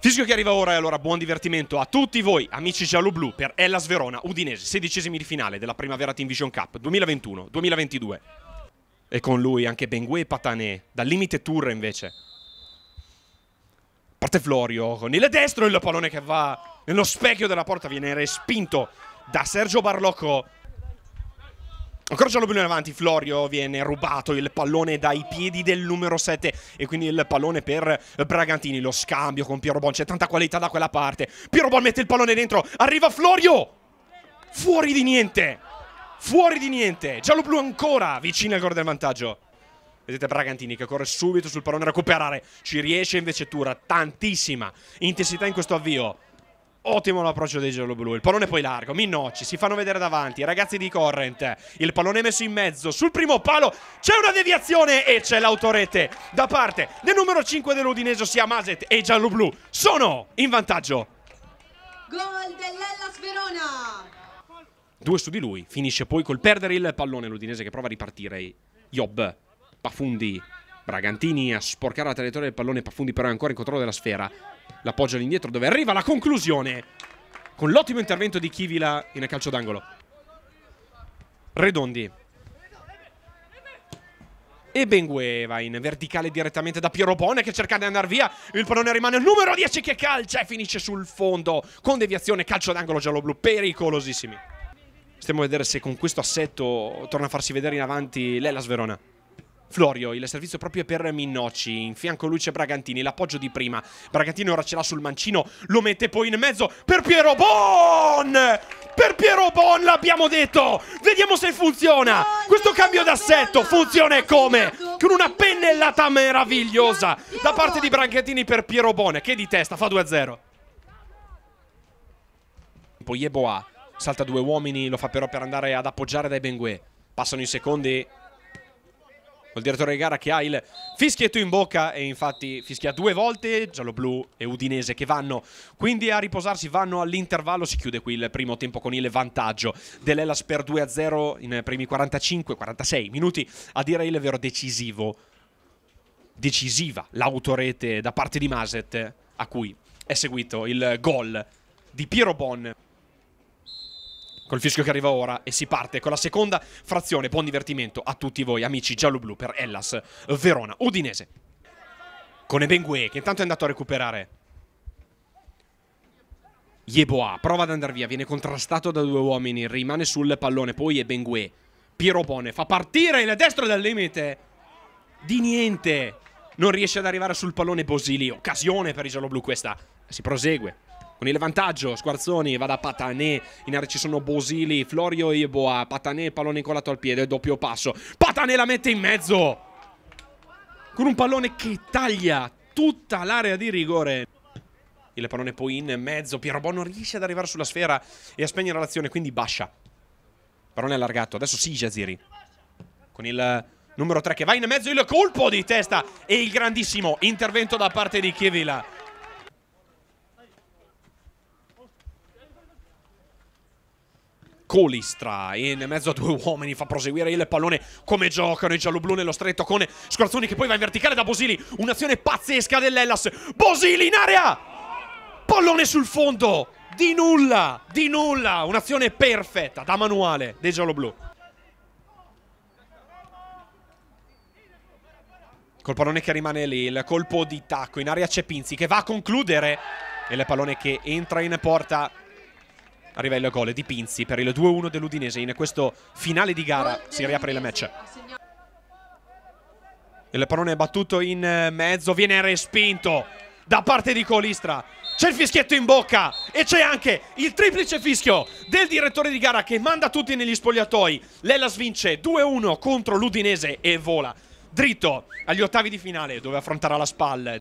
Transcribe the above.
Fischio che arriva ora e allora buon divertimento a tutti voi, amici giallo per Ellas Verona Udinese, sedicesimi di finale della Primavera Team Vision Cup 2021-2022. E con lui anche Bengue e Patanè, dal limite Tour invece. Parte Florio con il destro, il pallone che va nello specchio della porta viene respinto da Sergio Barlocco Ancora giallo blu in avanti, Florio viene rubato il pallone dai piedi del numero 7 e quindi il pallone per Bragantini, lo scambio con Piero Bon, c'è tanta qualità da quella parte, Piero Bon mette il pallone dentro, arriva Florio, fuori di niente, fuori di niente, giallo blu ancora, vicino al gol del vantaggio. Vedete Bragantini che corre subito sul pallone a recuperare, ci riesce invece Tura, tantissima intensità in questo avvio. Ottimo l'approccio dei gialloblu. Il pallone poi largo. Minnocci si fanno vedere davanti. ragazzi di Corrent. Il pallone messo in mezzo. Sul primo palo c'è una deviazione e c'è l'autorete da parte del numero 5 dell'Udinese, Sia Maset e i gialloblu sono in vantaggio. Gol dell'Ellas Verona. Due su di lui. Finisce poi col perdere il pallone l'Udinese che prova a ripartire. Job Pafundi. Bragantini a sporcare la traiettoria del pallone, Pafundi però è ancora in controllo della sfera, l'appoggia all'indietro dove arriva la conclusione con l'ottimo intervento di Chivila in calcio d'angolo. Redondi. E Bengue va in verticale direttamente da Piero Bone che cerca di andare via. Il pallone rimane il numero 10 che calcia e finisce sul fondo con deviazione calcio d'angolo giallo-blu. Pericolosissimi. Stiamo a vedere se con questo assetto torna a farsi vedere in avanti l'Elas Verona. Florio, il servizio proprio per Minnocci, in fianco lui c'è Bragantini, l'appoggio di prima, Bragantini ora ce l'ha sul mancino, lo mette poi in mezzo per Piero Bon! Per Piero Bon l'abbiamo detto! Vediamo se funziona! Questo cambio d'assetto funziona e come? Con una pennellata meravigliosa da parte di Bragantini per Piero Bon, che di testa fa 2-0. Poi Yeboa salta due uomini, lo fa però per andare ad appoggiare dai Bengue. Passano i secondi, col direttore di gara che ha il fischietto in bocca e infatti fischia due volte giallo-blu e Udinese che vanno quindi a riposarsi, vanno all'intervallo, si chiude qui il primo tempo con il vantaggio dell'Elas per 2-0 in primi 45-46 minuti a dire il vero decisivo decisiva l'autorete da parte di Maset a cui è seguito il gol di Piero Bon col fischio che arriva ora e si parte con la seconda frazione. Buon divertimento a tutti voi, amici giallo-blu per Hellas Verona. Udinese con Ebengue che intanto è andato a recuperare Yeboa prova ad andare via, viene contrastato da due uomini, rimane sul pallone, poi è Bengue. fa partire il destro dal limite. Di niente. Non riesce ad arrivare sul pallone Bosili. Occasione per i giallo-blu questa. Si prosegue. Con il vantaggio Squarzoni va da Patanè, in area ci sono Bosili, Florio Iboa, Patanè pallone incollato al piede, doppio passo. Patanè la mette in mezzo! Con un pallone che taglia tutta l'area di rigore. Il pallone poi in mezzo, Pierobon non riesce ad arrivare sulla sfera e a spegnere l'azione, quindi Bascia. Pallone allargato, adesso sì Jaziri. Con il numero 3 che va in mezzo, il colpo di testa e il grandissimo intervento da parte di Chievila Colistra in mezzo a due uomini fa proseguire il pallone come giocano i gialloblu nello stretto con Scorzoni che poi va in verticale da Bosili un'azione pazzesca dell'Ellas Bosili in area pallone sul fondo di nulla di nulla un'azione perfetta da manuale dei gialloblu col pallone che rimane lì il colpo di tacco in area c'è Pinzi che va a concludere e il pallone che entra in porta arriva il gol di Pinzi per il 2-1 dell'Udinese. In questo finale di gara si riapre il match. Il pallone è battuto in mezzo, viene respinto da parte di Colistra. C'è il fischietto in bocca e c'è anche il triplice fischio del direttore di gara che manda tutti negli spogliatoi. L'Ellas vince 2-1 contro l'Udinese e vola dritto agli ottavi di finale dove affronterà la SPAL.